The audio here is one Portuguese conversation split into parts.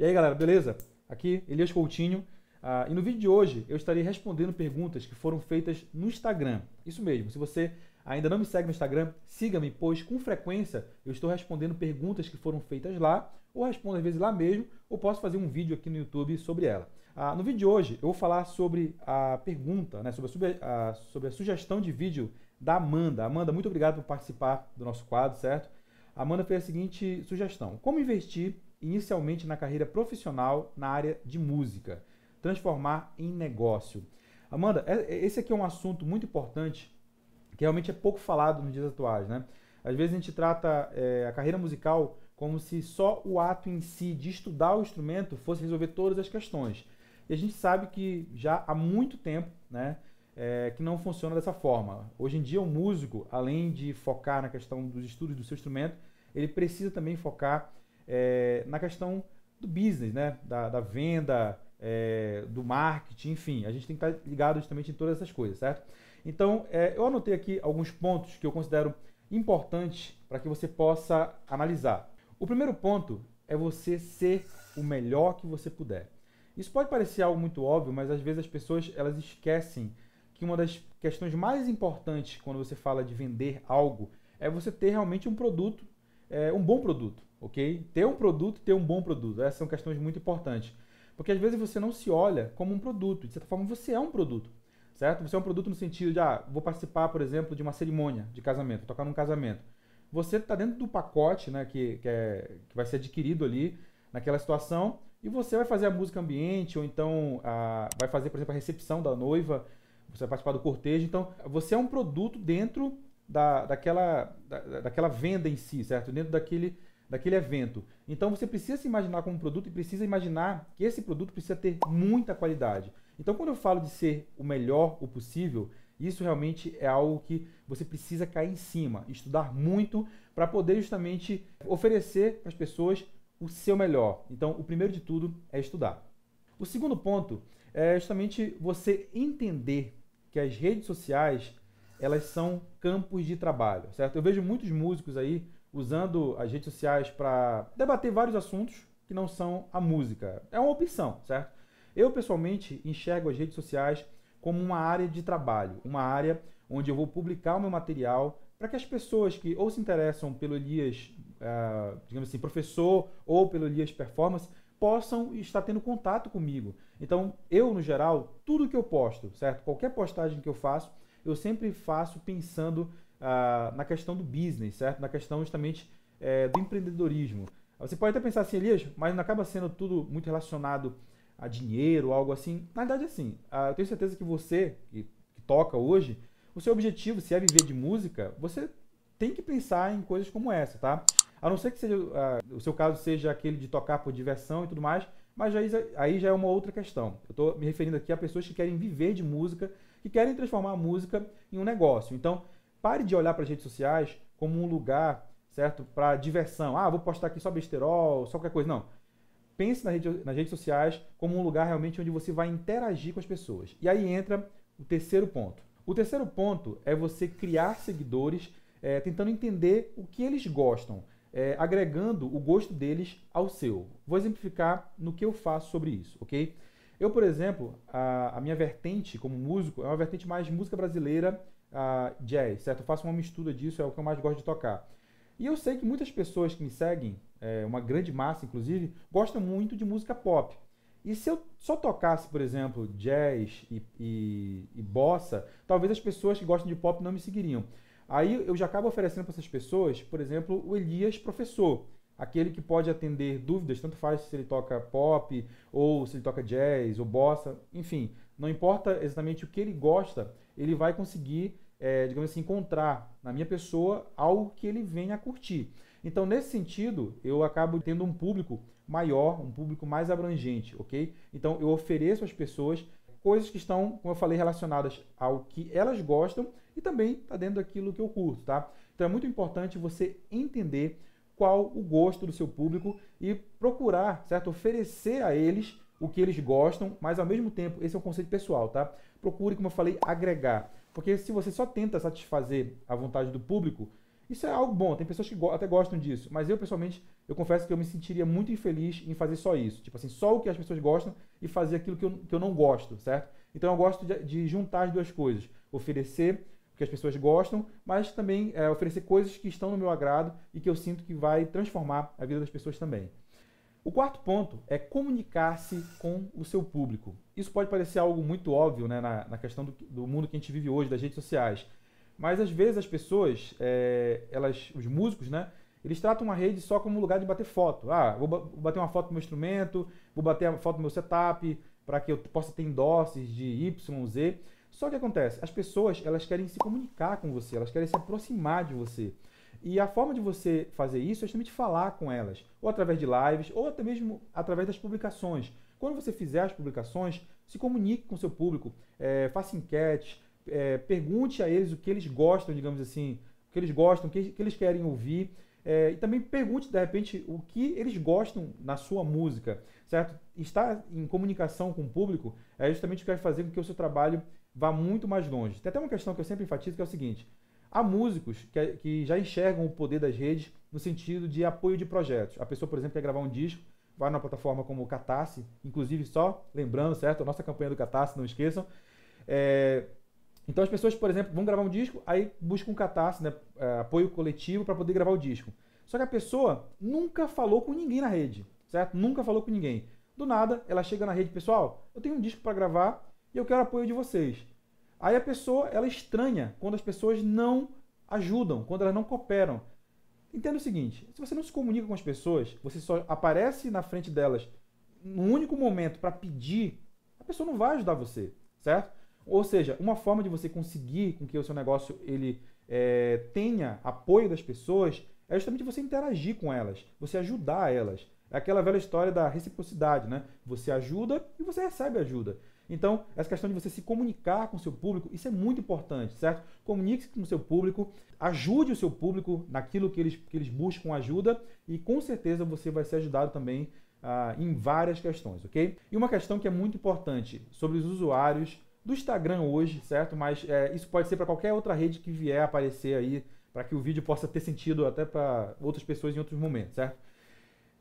E aí, galera, beleza? Aqui, Elias Coutinho. Ah, e no vídeo de hoje eu estarei respondendo perguntas que foram feitas no Instagram. Isso mesmo, se você ainda não me segue no Instagram, siga-me, pois com frequência eu estou respondendo perguntas que foram feitas lá, ou respondo às vezes lá mesmo, ou posso fazer um vídeo aqui no YouTube sobre ela. Ah, no vídeo de hoje eu vou falar sobre a pergunta, né, sobre, a, sobre, a, ah, sobre a sugestão de vídeo da Amanda. Amanda, muito obrigado por participar do nosso quadro, certo? A Amanda fez a seguinte sugestão: Como investir inicialmente na carreira profissional na área de música, transformar em negócio. Amanda, é, é, esse aqui é um assunto muito importante que realmente é pouco falado nos dias atuais, né? Às vezes a gente trata é, a carreira musical como se só o ato em si de estudar o instrumento fosse resolver todas as questões. E a gente sabe que já há muito tempo, né, é, que não funciona dessa forma. Hoje em dia o músico, além de focar na questão dos estudos do seu instrumento, ele precisa também focar é, na questão do business, né? da, da venda, é, do marketing, enfim. A gente tem que estar tá ligado justamente em todas essas coisas, certo? Então, é, eu anotei aqui alguns pontos que eu considero importantes para que você possa analisar. O primeiro ponto é você ser o melhor que você puder. Isso pode parecer algo muito óbvio, mas às vezes as pessoas elas esquecem que uma das questões mais importantes quando você fala de vender algo é você ter realmente um produto, é, um bom produto ok? Ter um produto e ter um bom produto. Essas são questões muito importantes. Porque às vezes você não se olha como um produto. De certa forma, você é um produto, certo? Você é um produto no sentido de, ah, vou participar, por exemplo, de uma cerimônia de casamento, tocar num casamento. Você está dentro do pacote né, que, que, é, que vai ser adquirido ali naquela situação e você vai fazer a música ambiente ou então a, vai fazer, por exemplo, a recepção da noiva, você vai participar do cortejo. Então, você é um produto dentro da, daquela, da, daquela venda em si, certo? Dentro daquele, daquele evento. Então você precisa se imaginar como um produto e precisa imaginar que esse produto precisa ter muita qualidade. Então quando eu falo de ser o melhor o possível, isso realmente é algo que você precisa cair em cima, estudar muito para poder justamente oferecer para as pessoas o seu melhor. Então, o primeiro de tudo é estudar. O segundo ponto é justamente você entender que as redes sociais elas são campos de trabalho, certo? Eu vejo muitos músicos aí usando as redes sociais para debater vários assuntos que não são a música. É uma opção, certo? Eu pessoalmente enxergo as redes sociais como uma área de trabalho, uma área onde eu vou publicar o meu material para que as pessoas que ou se interessam pelo Elias, uh, digamos assim, professor ou pelo Elias Performance, possam estar tendo contato comigo. Então, eu, no geral, tudo que eu posto, certo? Qualquer postagem que eu faço, eu sempre faço pensando ah, na questão do business, certo? Na questão justamente eh, do empreendedorismo. Você pode até pensar assim, Elias, mas não acaba sendo tudo muito relacionado a dinheiro, algo assim. Na verdade, é assim, ah, eu tenho certeza que você, que, que toca hoje, o seu objetivo, se é viver de música, você tem que pensar em coisas como essa, tá? A não ser que seja, uh, o seu caso seja aquele de tocar por diversão e tudo mais, mas aí, é, aí já é uma outra questão. Eu estou me referindo aqui a pessoas que querem viver de música que querem transformar a música em um negócio. Então, pare de olhar para as redes sociais como um lugar, certo, para diversão. Ah, vou postar aqui só besterol, só qualquer coisa. Não. Pense na rede, nas redes sociais como um lugar realmente onde você vai interagir com as pessoas. E aí entra o terceiro ponto. O terceiro ponto é você criar seguidores é, tentando entender o que eles gostam, é, agregando o gosto deles ao seu. Vou exemplificar no que eu faço sobre isso, ok? Eu, por exemplo, a, a minha vertente como músico é uma vertente mais música brasileira jazz, certo? Eu faço uma mistura disso, é o que eu mais gosto de tocar. E eu sei que muitas pessoas que me seguem, é, uma grande massa inclusive, gostam muito de música pop. E se eu só tocasse, por exemplo, jazz e, e, e bossa, talvez as pessoas que gostam de pop não me seguiriam. Aí eu já acabo oferecendo para essas pessoas, por exemplo, o Elias Professor, aquele que pode atender dúvidas, tanto faz se ele toca pop, ou se ele toca jazz, ou bossa, enfim, não importa exatamente o que ele gosta, ele vai conseguir, é, digamos assim, encontrar na minha pessoa algo que ele venha a curtir. Então, nesse sentido, eu acabo tendo um público maior, um público mais abrangente, ok? Então, eu ofereço às pessoas coisas que estão, como eu falei, relacionadas ao que elas gostam e também está dentro daquilo que eu curto, tá? Então, é muito importante você entender qual o gosto do seu público e procurar, certo? Oferecer a eles o que eles gostam, mas ao mesmo tempo, esse é um conceito pessoal, tá? Procure, como eu falei, agregar. Porque se você só tenta satisfazer a vontade do público, isso é algo bom, tem pessoas que até gostam disso, mas eu pessoalmente, eu confesso que eu me sentiria muito infeliz em fazer só isso. Tipo assim, só o que as pessoas gostam e fazer aquilo que eu, que eu não gosto, certo? Então eu gosto de, de juntar as duas coisas, oferecer que as pessoas gostam, mas também é, oferecer coisas que estão no meu agrado e que eu sinto que vai transformar a vida das pessoas também. O quarto ponto é comunicar-se com o seu público. Isso pode parecer algo muito óbvio né, na, na questão do, do, mundo que a gente vive hoje, das redes sociais. Mas às vezes as pessoas, é, elas, os músicos, né, eles tratam uma rede só como um lugar de bater foto. Ah, vou bater uma foto do meu instrumento, vou bater a foto do meu setup, para que eu possa ter endosses de Y, Z. Só que acontece, as pessoas elas querem se comunicar com você, elas querem se aproximar de você. E a forma de você fazer isso é justamente falar com elas, ou através de lives, ou até mesmo através das publicações. Quando você fizer as publicações, se comunique com seu público, é, faça enquetes, é, pergunte a eles o que eles gostam, digamos assim, o que eles gostam, o que, eles querem ouvir. É, e também pergunte, de repente, o que eles gostam na sua música, certo? Estar em comunicação com o público é justamente o que vai fazer com que o seu trabalho vá muito mais longe. Tem até uma questão que eu sempre enfatizo que é o seguinte: há músicos que, que já enxergam o poder das redes no sentido de apoio de projetos. A pessoa, por exemplo, quer gravar um disco, vai numa plataforma como o Catarse, inclusive só lembrando, certo? A nossa campanha do Catarse, não esqueçam. É, então as pessoas, por exemplo, vão gravar um disco, aí buscam um Catarse, né? É, apoio coletivo para poder gravar o disco. Só que a pessoa nunca falou com ninguém na rede, certo? Nunca falou com ninguém. Do nada, ela chega na rede, pessoal, eu tenho um disco para gravar, e eu quero apoio de vocês. Aí a pessoa, ela é estranha quando as pessoas não ajudam, quando elas não cooperam. Entenda o seguinte, se você não se comunica com as pessoas, você só aparece na frente delas num único momento para pedir, a pessoa não vai ajudar você, certo? Ou seja, uma forma de você conseguir com que o seu negócio ele é, tenha apoio das pessoas é justamente você interagir com elas, você ajudar elas. É aquela velha história da reciprocidade, né? Você ajuda e você recebe ajuda. Então, essa questão de você se comunicar com o seu público, isso é muito importante, certo? Comunique-se com o seu público, ajude o seu público naquilo que eles, que eles buscam ajuda e com certeza você vai ser ajudado também ah, em várias questões, ok? E uma questão que é muito importante sobre os usuários do Instagram hoje, certo? Mas é, isso pode ser para qualquer outra rede que vier aparecer aí, para que o vídeo possa ter sentido até para outras pessoas em outros momentos, certo?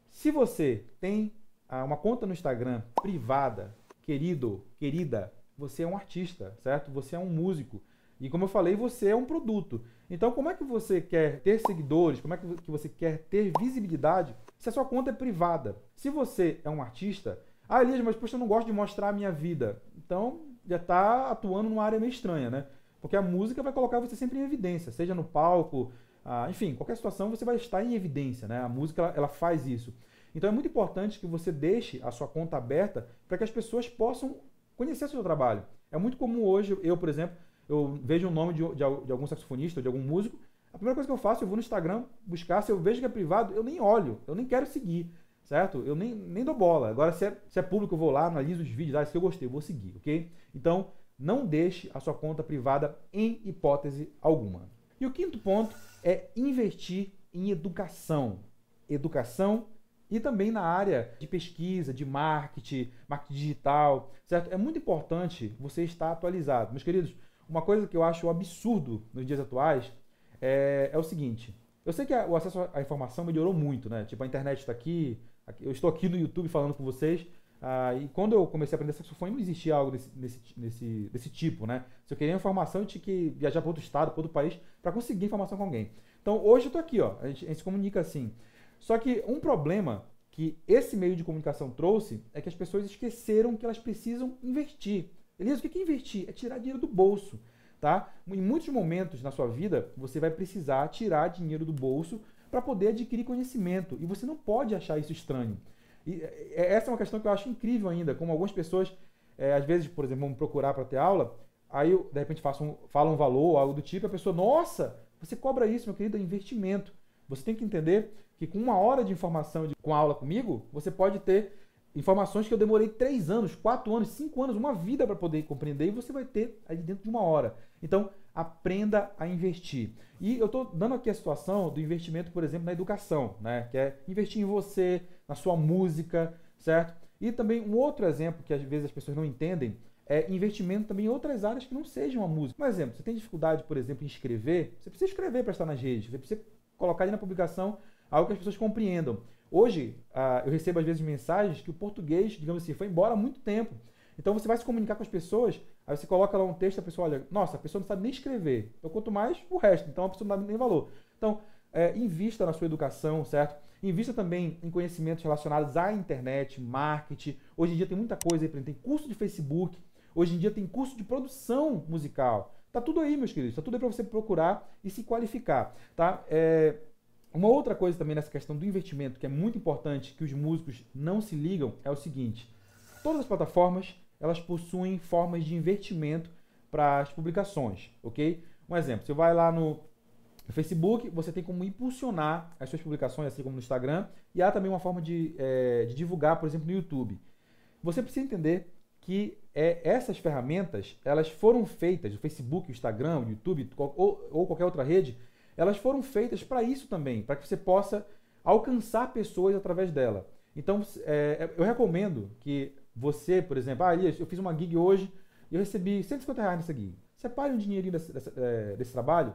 Se você tem ah, uma conta no Instagram privada, querido, querida, você é um artista, certo? Você é um músico. E como eu falei, você é um produto. Então, como é que você quer ter seguidores? Como é que você quer ter visibilidade se a sua conta é privada? Se você é um artista, ah, Elias, mas poxa, eu não gosto de mostrar a minha vida. Então, já está atuando numa área meio estranha, né? Porque a música vai colocar você sempre em evidência, seja no palco, ah, enfim, qualquer situação você vai estar em evidência, né? A música, ela, ela faz isso. Então é muito importante que você deixe a sua conta aberta para que as pessoas possam conhecer o seu trabalho. É muito comum hoje, eu, por exemplo, eu vejo o nome de, de, de algum saxofonista ou de algum músico, a primeira coisa que eu faço, eu vou no Instagram buscar, se eu vejo que é privado, eu nem olho, eu nem quero seguir, certo? Eu nem, nem dou bola. Agora, se é, se é público, eu vou lá, analiso os vídeos, ah, se eu gostei, eu vou seguir, ok? Então, não deixe a sua conta privada em hipótese alguma. E o quinto ponto é investir em educação. Educação e também na área de pesquisa, de marketing, marketing digital, certo? É muito importante você estar atualizado. Meus queridos, uma coisa que eu acho absurdo nos dias atuais é, é o seguinte. Eu sei que a, o acesso à informação melhorou muito, né? Tipo, a internet está aqui, aqui, eu estou aqui no YouTube falando com vocês, ah, e quando eu comecei a aprender saxofone, não existia algo desse, nesse nesse desse tipo, né? Se eu queria informação, eu tinha que viajar para outro estado, para outro país, para conseguir informação com alguém. Então, hoje eu estou aqui, ó. A gente, a gente se comunica assim. Só que um problema que esse meio de comunicação trouxe é que as pessoas esqueceram que elas precisam investir. Elias, o que é investir? É tirar dinheiro do bolso. Tá? Em muitos momentos na sua vida, você vai precisar tirar dinheiro do bolso para poder adquirir conhecimento. E você não pode achar isso estranho. E é, é, essa é uma questão que eu acho incrível ainda, como algumas pessoas, é, às vezes, por exemplo, vão procurar para ter aula, aí eu, de repente faço um, fala um valor, algo do tipo, a pessoa, nossa, você cobra isso, meu querido, é investimento. Você tem que entender que com uma hora de informação de, com aula comigo, você pode ter informações que eu demorei três anos, quatro anos, cinco anos, uma vida para poder compreender e você vai ter ali dentro de uma hora. Então, aprenda a investir. E eu estou dando aqui a situação do investimento, por exemplo, na educação, né? que é investir em você, na sua música, certo? E também um outro exemplo que às vezes as pessoas não entendem é investimento também em outras áreas que não sejam a música. Por exemplo, você tem dificuldade, por exemplo, em escrever, você precisa escrever para estar nas redes, você precisa ali na publicação algo que as pessoas compreendam. Hoje, ah, eu recebo às vezes mensagens que o português, digamos assim, foi embora há muito tempo. Então você vai se comunicar com as pessoas, aí você coloca lá um texto, a pessoa olha, nossa, a pessoa não sabe nem escrever. Então quanto mais o resto, então a pessoa não dá nem valor. Então, é, invista na sua educação, certo? Invista também em conhecimentos relacionados à internet, marketing. Hoje em dia tem muita coisa aí, tem curso de Facebook. Hoje em dia tem curso de produção musical. Tá tudo aí, meus queridos. Tá tudo aí para você procurar e se qualificar, tá? É, uma outra coisa também nessa questão do investimento que é muito importante que os músicos não se ligam é o seguinte: todas as plataformas elas possuem formas de investimento para as publicações, ok? Um exemplo, você vai lá no Facebook, você tem como impulsionar as suas publicações, assim como no Instagram, e há também uma forma de, é, de divulgar, por exemplo, no YouTube. Você precisa entender que é, essas ferramentas elas foram feitas, o Facebook, o Instagram, o YouTube ou, ou qualquer outra rede, elas foram feitas para isso também, para que você possa alcançar pessoas através dela. Então, é, é, eu recomendo que você, por exemplo, ah, Elias, eu fiz uma gig hoje e eu recebi 150 reais nessa gig. Separe um dinheirinho desse, desse, é, desse trabalho,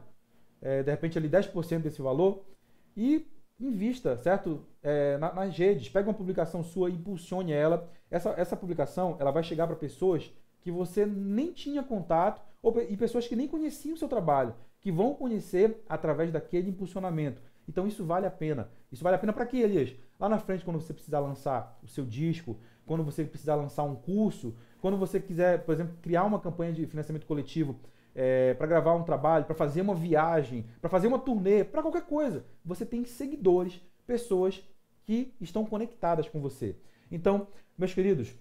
é, de repente ali 10% desse valor, e invista, certo? É, na, nas redes, pega uma publicação sua e impulsione ela. Essa, essa publicação ela vai chegar para pessoas que você nem tinha contato ou, e pessoas que nem conheciam o seu trabalho, que vão conhecer através daquele impulsionamento. Então isso vale a pena. Isso vale a pena para quê, Elias? Lá na frente, quando você precisar lançar o seu disco, quando você precisar lançar um curso, quando você quiser, por exemplo, criar uma campanha de financiamento coletivo é, para gravar um trabalho, para fazer uma viagem, para fazer uma turnê, para qualquer coisa. Você tem seguidores, pessoas que estão conectadas com você. Então, meus queridos,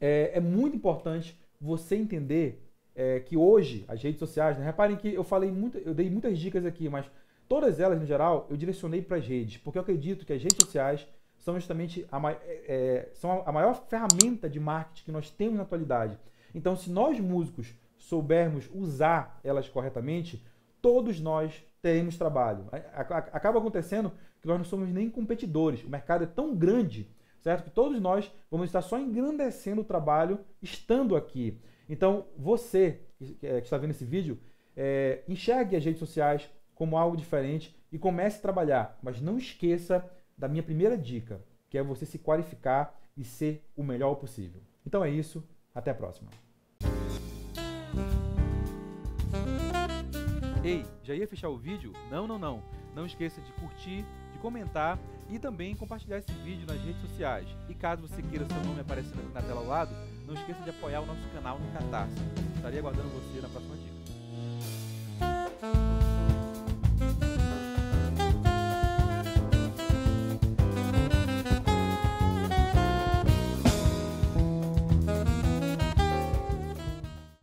é, é muito importante você entender é, que hoje as redes sociais, né? reparem que eu falei muito, eu dei muitas dicas aqui, mas todas elas no geral eu direcionei para as redes, porque eu acredito que as redes sociais são justamente a, é, é, são a maior ferramenta de marketing que nós temos na atualidade. Então, se nós músicos soubermos usar elas corretamente, todos nós teremos trabalho. Acaba acontecendo que nós não somos nem competidores. O mercado é tão grande, certo? Que todos nós vamos estar só engrandecendo o trabalho estando aqui. Então, você que eh, está vendo esse vídeo, é, enxergue as redes sociais como algo diferente e comece a trabalhar. Mas não esqueça da minha primeira dica, que é você se qualificar e ser o melhor possível. Então é isso, até a próxima. Ei, já ia fechar o vídeo? Não, não, não. Não esqueça de curtir, de comentar e também compartilhar esse vídeo nas redes sociais. E caso você queira seu nome aparecendo aqui na tela ao lado, não esqueça de apoiar o nosso canal no Catarse. Estarei aguardando você na próxima dica.